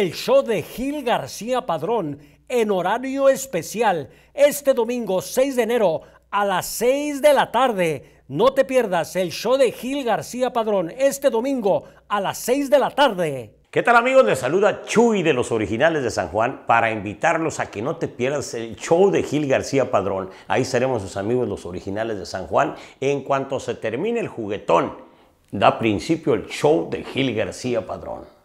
el show de Gil García Padrón en horario especial este domingo 6 de enero a las 6 de la tarde. No te pierdas el show de Gil García Padrón este domingo a las 6 de la tarde. ¿Qué tal amigos? Les saluda Chuy de los originales de San Juan para invitarlos a que no te pierdas el show de Gil García Padrón. Ahí seremos sus amigos los originales de San Juan en cuanto se termine el juguetón. Da principio el show de Gil García Padrón.